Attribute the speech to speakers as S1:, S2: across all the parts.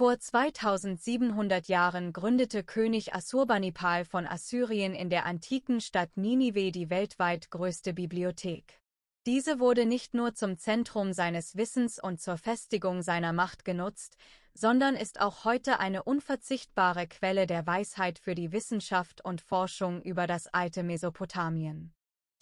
S1: Vor 2700 Jahren gründete König Assurbanipal von Assyrien in der antiken Stadt Ninive die weltweit größte Bibliothek. Diese wurde nicht nur zum Zentrum seines Wissens und zur Festigung seiner Macht genutzt, sondern ist auch heute eine unverzichtbare Quelle der Weisheit für die Wissenschaft und Forschung über das alte Mesopotamien.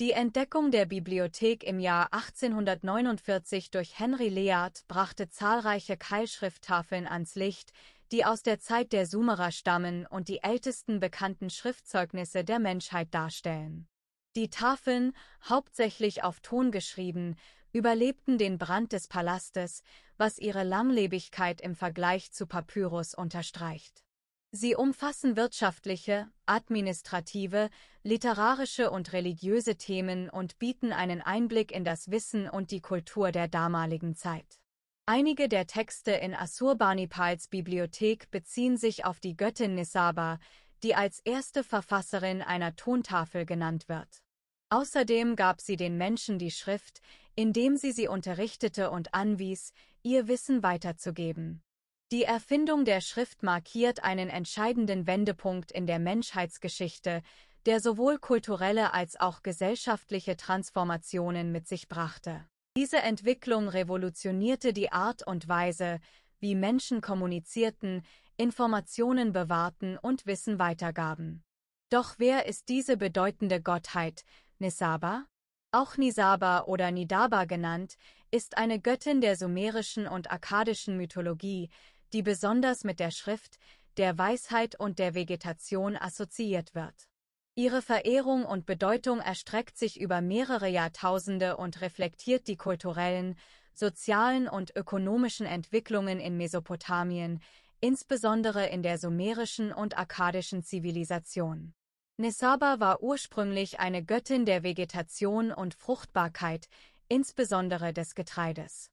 S1: Die Entdeckung der Bibliothek im Jahr 1849 durch Henry Leard brachte zahlreiche Keilschrifttafeln ans Licht, die aus der Zeit der Sumerer stammen und die ältesten bekannten Schriftzeugnisse der Menschheit darstellen. Die Tafeln, hauptsächlich auf Ton geschrieben, überlebten den Brand des Palastes, was ihre Langlebigkeit im Vergleich zu Papyrus unterstreicht. Sie umfassen wirtschaftliche, administrative, literarische und religiöse Themen und bieten einen Einblick in das Wissen und die Kultur der damaligen Zeit. Einige der Texte in Assurbanipals Bibliothek beziehen sich auf die Göttin Nisaba, die als erste Verfasserin einer Tontafel genannt wird. Außerdem gab sie den Menschen die Schrift, indem sie sie unterrichtete und anwies, ihr Wissen weiterzugeben. Die Erfindung der Schrift markiert einen entscheidenden Wendepunkt in der Menschheitsgeschichte, der sowohl kulturelle als auch gesellschaftliche Transformationen mit sich brachte. Diese Entwicklung revolutionierte die Art und Weise, wie Menschen kommunizierten, Informationen bewahrten und Wissen weitergaben. Doch wer ist diese bedeutende Gottheit, Nisaba? Auch Nisaba oder Nidaba genannt, ist eine Göttin der sumerischen und akkadischen Mythologie, die besonders mit der Schrift, der Weisheit und der Vegetation assoziiert wird. Ihre Verehrung und Bedeutung erstreckt sich über mehrere Jahrtausende und reflektiert die kulturellen, sozialen und ökonomischen Entwicklungen in Mesopotamien, insbesondere in der sumerischen und akkadischen Zivilisation. Nisaba war ursprünglich eine Göttin der Vegetation und Fruchtbarkeit, insbesondere des Getreides.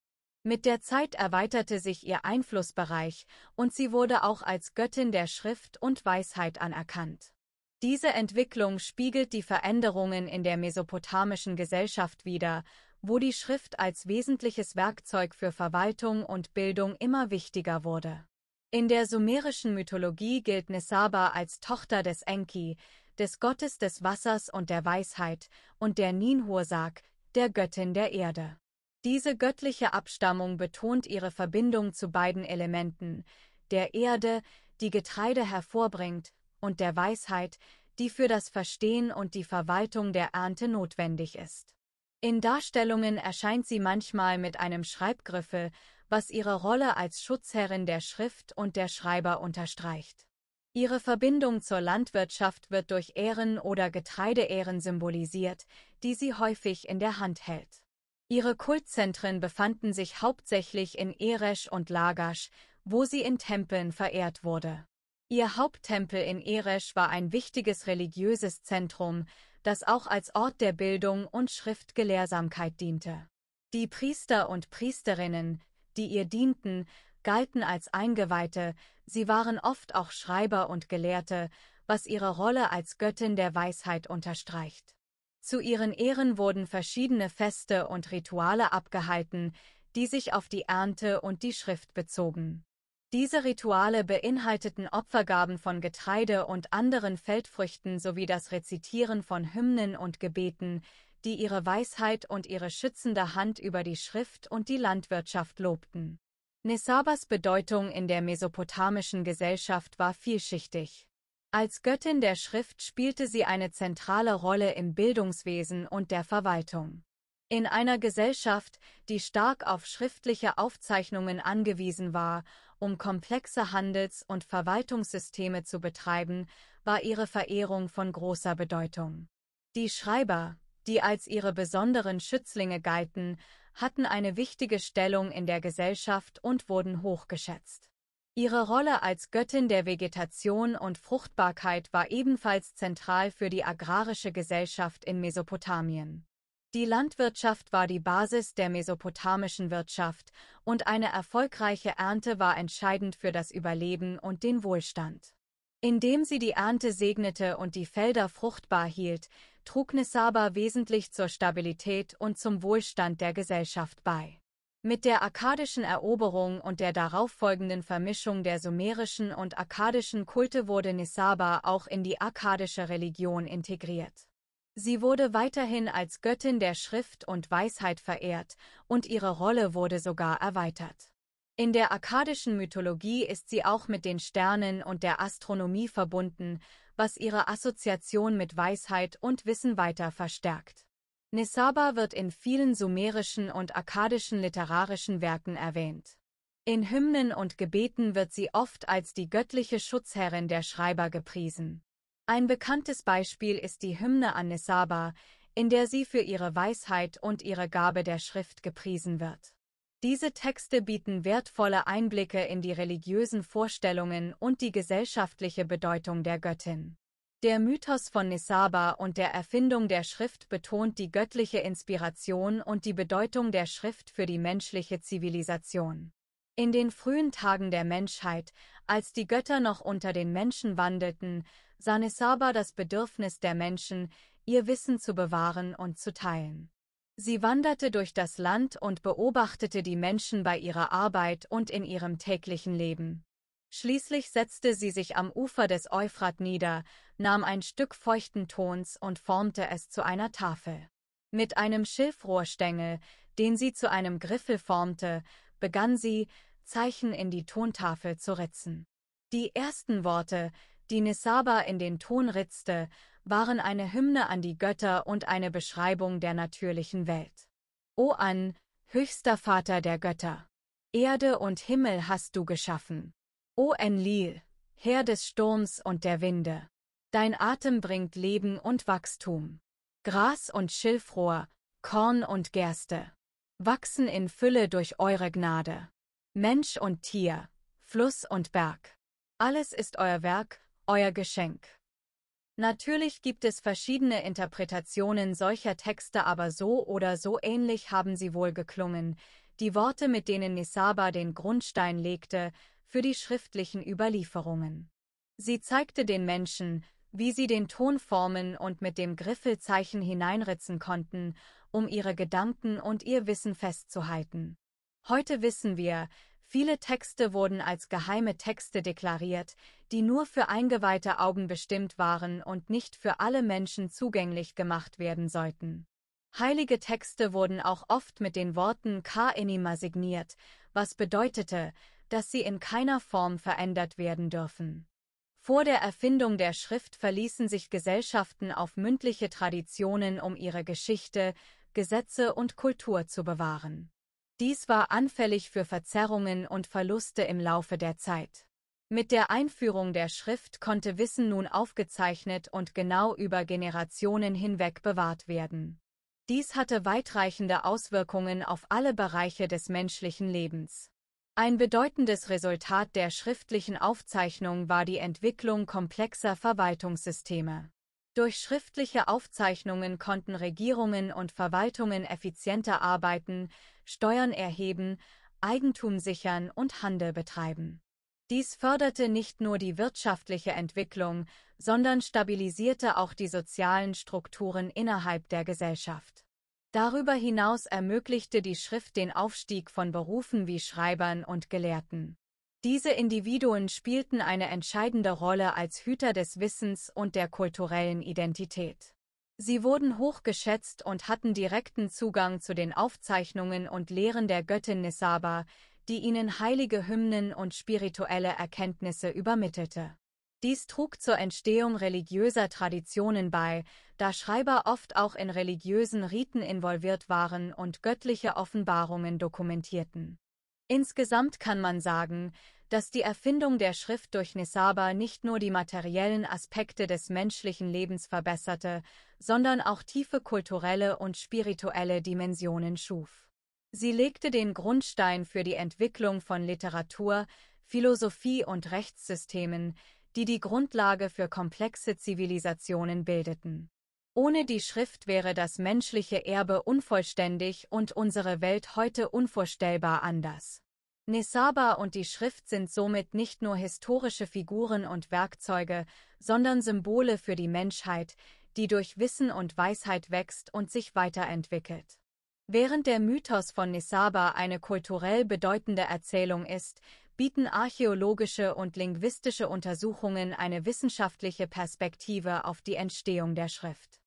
S1: Mit der Zeit erweiterte sich ihr Einflussbereich und sie wurde auch als Göttin der Schrift und Weisheit anerkannt. Diese Entwicklung spiegelt die Veränderungen in der mesopotamischen Gesellschaft wider, wo die Schrift als wesentliches Werkzeug für Verwaltung und Bildung immer wichtiger wurde. In der sumerischen Mythologie gilt Nisaba als Tochter des Enki, des Gottes des Wassers und der Weisheit, und der Ninhursag, der Göttin der Erde. Diese göttliche Abstammung betont ihre Verbindung zu beiden Elementen, der Erde, die Getreide hervorbringt, und der Weisheit, die für das Verstehen und die Verwaltung der Ernte notwendig ist. In Darstellungen erscheint sie manchmal mit einem Schreibgriffel, was ihre Rolle als Schutzherrin der Schrift und der Schreiber unterstreicht. Ihre Verbindung zur Landwirtschaft wird durch Ähren oder Getreideähren symbolisiert, die sie häufig in der Hand hält. Ihre Kultzentren befanden sich hauptsächlich in Eresch und Lagasch, wo sie in Tempeln verehrt wurde. Ihr Haupttempel in Eresch war ein wichtiges religiöses Zentrum, das auch als Ort der Bildung und Schriftgelehrsamkeit diente. Die Priester und Priesterinnen, die ihr dienten, galten als Eingeweihte, sie waren oft auch Schreiber und Gelehrte, was ihre Rolle als Göttin der Weisheit unterstreicht. Zu ihren Ehren wurden verschiedene Feste und Rituale abgehalten, die sich auf die Ernte und die Schrift bezogen. Diese Rituale beinhalteten Opfergaben von Getreide und anderen Feldfrüchten sowie das Rezitieren von Hymnen und Gebeten, die ihre Weisheit und ihre schützende Hand über die Schrift und die Landwirtschaft lobten. Nisabas Bedeutung in der mesopotamischen Gesellschaft war vielschichtig. Als Göttin der Schrift spielte sie eine zentrale Rolle im Bildungswesen und der Verwaltung. In einer Gesellschaft, die stark auf schriftliche Aufzeichnungen angewiesen war, um komplexe Handels- und Verwaltungssysteme zu betreiben, war ihre Verehrung von großer Bedeutung. Die Schreiber, die als ihre besonderen Schützlinge galten, hatten eine wichtige Stellung in der Gesellschaft und wurden hochgeschätzt. Ihre Rolle als Göttin der Vegetation und Fruchtbarkeit war ebenfalls zentral für die agrarische Gesellschaft in Mesopotamien. Die Landwirtschaft war die Basis der mesopotamischen Wirtschaft und eine erfolgreiche Ernte war entscheidend für das Überleben und den Wohlstand. Indem sie die Ernte segnete und die Felder fruchtbar hielt, trug Nisaba wesentlich zur Stabilität und zum Wohlstand der Gesellschaft bei. Mit der akkadischen Eroberung und der darauffolgenden Vermischung der sumerischen und akkadischen Kulte wurde Nisaba auch in die akkadische Religion integriert. Sie wurde weiterhin als Göttin der Schrift und Weisheit verehrt, und ihre Rolle wurde sogar erweitert. In der akkadischen Mythologie ist sie auch mit den Sternen und der Astronomie verbunden, was ihre Assoziation mit Weisheit und Wissen weiter verstärkt. Nisaba wird in vielen sumerischen und akkadischen literarischen Werken erwähnt. In Hymnen und Gebeten wird sie oft als die göttliche Schutzherrin der Schreiber gepriesen. Ein bekanntes Beispiel ist die Hymne an Nisaba, in der sie für ihre Weisheit und ihre Gabe der Schrift gepriesen wird. Diese Texte bieten wertvolle Einblicke in die religiösen Vorstellungen und die gesellschaftliche Bedeutung der Göttin. Der Mythos von Nisaba und der Erfindung der Schrift betont die göttliche Inspiration und die Bedeutung der Schrift für die menschliche Zivilisation. In den frühen Tagen der Menschheit, als die Götter noch unter den Menschen wandelten, sah Nisaba das Bedürfnis der Menschen, ihr Wissen zu bewahren und zu teilen. Sie wanderte durch das Land und beobachtete die Menschen bei ihrer Arbeit und in ihrem täglichen Leben. Schließlich setzte sie sich am Ufer des Euphrat nieder, nahm ein Stück feuchten Tons und formte es zu einer Tafel. Mit einem Schilfrohrstängel, den sie zu einem Griffel formte, begann sie, Zeichen in die Tontafel zu ritzen. Die ersten Worte, die Nisaba in den Ton ritzte, waren eine Hymne an die Götter und eine Beschreibung der natürlichen Welt. O an, höchster Vater der Götter! Erde und Himmel hast du geschaffen. O Enlil, Herr des Sturms und der Winde, dein Atem bringt Leben und Wachstum. Gras und Schilfrohr, Korn und Gerste, wachsen in Fülle durch eure Gnade. Mensch und Tier, Fluss und Berg, alles ist euer Werk, euer Geschenk. Natürlich gibt es verschiedene Interpretationen solcher Texte, aber so oder so ähnlich haben sie wohl geklungen. Die Worte, mit denen Nisaba den Grundstein legte, für die schriftlichen Überlieferungen. Sie zeigte den Menschen, wie sie den Ton formen und mit dem Griffelzeichen hineinritzen konnten, um ihre Gedanken und ihr Wissen festzuhalten. Heute wissen wir, viele Texte wurden als geheime Texte deklariert, die nur für eingeweihte Augen bestimmt waren und nicht für alle Menschen zugänglich gemacht werden sollten. Heilige Texte wurden auch oft mit den Worten Ka-Inima signiert, was bedeutete, dass sie in keiner Form verändert werden dürfen. Vor der Erfindung der Schrift verließen sich Gesellschaften auf mündliche Traditionen, um ihre Geschichte, Gesetze und Kultur zu bewahren. Dies war anfällig für Verzerrungen und Verluste im Laufe der Zeit. Mit der Einführung der Schrift konnte Wissen nun aufgezeichnet und genau über Generationen hinweg bewahrt werden. Dies hatte weitreichende Auswirkungen auf alle Bereiche des menschlichen Lebens. Ein bedeutendes Resultat der schriftlichen Aufzeichnung war die Entwicklung komplexer Verwaltungssysteme. Durch schriftliche Aufzeichnungen konnten Regierungen und Verwaltungen effizienter arbeiten, Steuern erheben, Eigentum sichern und Handel betreiben. Dies förderte nicht nur die wirtschaftliche Entwicklung, sondern stabilisierte auch die sozialen Strukturen innerhalb der Gesellschaft. Darüber hinaus ermöglichte die Schrift den Aufstieg von Berufen wie Schreibern und Gelehrten. Diese Individuen spielten eine entscheidende Rolle als Hüter des Wissens und der kulturellen Identität. Sie wurden hochgeschätzt und hatten direkten Zugang zu den Aufzeichnungen und Lehren der Göttin Nisaba, die ihnen heilige Hymnen und spirituelle Erkenntnisse übermittelte. Dies trug zur Entstehung religiöser Traditionen bei, da Schreiber oft auch in religiösen Riten involviert waren und göttliche Offenbarungen dokumentierten. Insgesamt kann man sagen, dass die Erfindung der Schrift durch Nisaba nicht nur die materiellen Aspekte des menschlichen Lebens verbesserte, sondern auch tiefe kulturelle und spirituelle Dimensionen schuf. Sie legte den Grundstein für die Entwicklung von Literatur, Philosophie und Rechtssystemen, die die Grundlage für komplexe Zivilisationen bildeten. Ohne die Schrift wäre das menschliche Erbe unvollständig und unsere Welt heute unvorstellbar anders. Nisaba und die Schrift sind somit nicht nur historische Figuren und Werkzeuge, sondern Symbole für die Menschheit, die durch Wissen und Weisheit wächst und sich weiterentwickelt. Während der Mythos von Nisaba eine kulturell bedeutende Erzählung ist, bieten archäologische und linguistische Untersuchungen eine wissenschaftliche Perspektive auf die Entstehung der Schrift.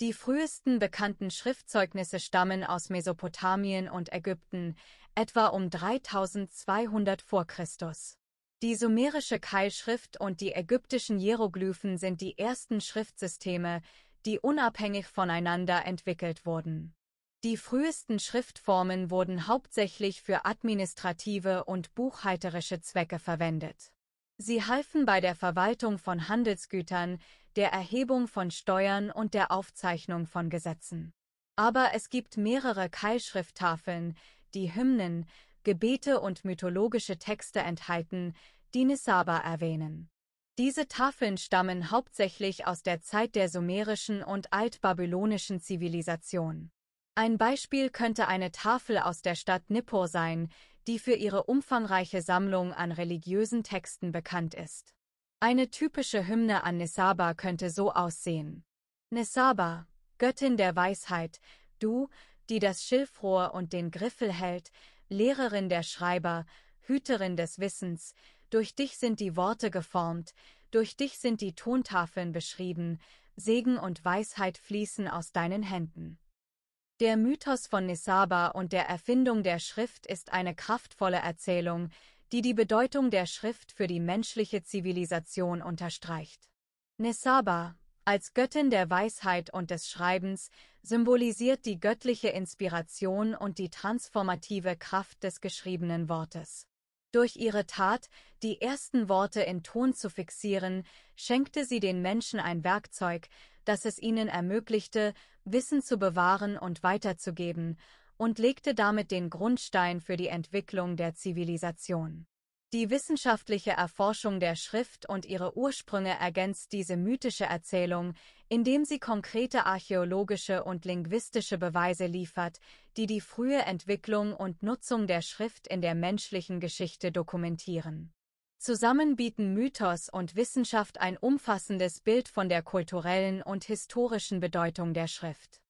S1: Die frühesten bekannten Schriftzeugnisse stammen aus Mesopotamien und Ägypten, etwa um 3200 vor Christus. Die sumerische Keilschrift und die ägyptischen Hieroglyphen sind die ersten Schriftsysteme, die unabhängig voneinander entwickelt wurden. Die frühesten Schriftformen wurden hauptsächlich für administrative und buchhalterische Zwecke verwendet. Sie halfen bei der Verwaltung von Handelsgütern, der Erhebung von Steuern und der Aufzeichnung von Gesetzen. Aber es gibt mehrere Keilschrifttafeln, die Hymnen, Gebete und mythologische Texte enthalten, die Nisaba erwähnen. Diese Tafeln stammen hauptsächlich aus der Zeit der sumerischen und altbabylonischen Zivilisation. Ein Beispiel könnte eine Tafel aus der Stadt Nippur sein, die für ihre umfangreiche Sammlung an religiösen Texten bekannt ist. Eine typische Hymne an Nisaba könnte so aussehen. Nisaba, Göttin der Weisheit, du, die das Schilfrohr und den Griffel hält, Lehrerin der Schreiber, Hüterin des Wissens, durch dich sind die Worte geformt, durch dich sind die Tontafeln beschrieben, Segen und Weisheit fließen aus deinen Händen. Der Mythos von Nisaba und der Erfindung der Schrift ist eine kraftvolle Erzählung, die die Bedeutung der Schrift für die menschliche Zivilisation unterstreicht. Nisaba, als Göttin der Weisheit und des Schreibens, symbolisiert die göttliche Inspiration und die transformative Kraft des geschriebenen Wortes. Durch ihre Tat, die ersten Worte in Ton zu fixieren, schenkte sie den Menschen ein Werkzeug, das es ihnen ermöglichte, Wissen zu bewahren und weiterzugeben, und legte damit den Grundstein für die Entwicklung der Zivilisation. Die wissenschaftliche Erforschung der Schrift und ihre Ursprünge ergänzt diese mythische Erzählung, indem sie konkrete archäologische und linguistische Beweise liefert, die die frühe Entwicklung und Nutzung der Schrift in der menschlichen Geschichte dokumentieren. Zusammen bieten Mythos und Wissenschaft ein umfassendes Bild von der kulturellen und historischen Bedeutung der Schrift.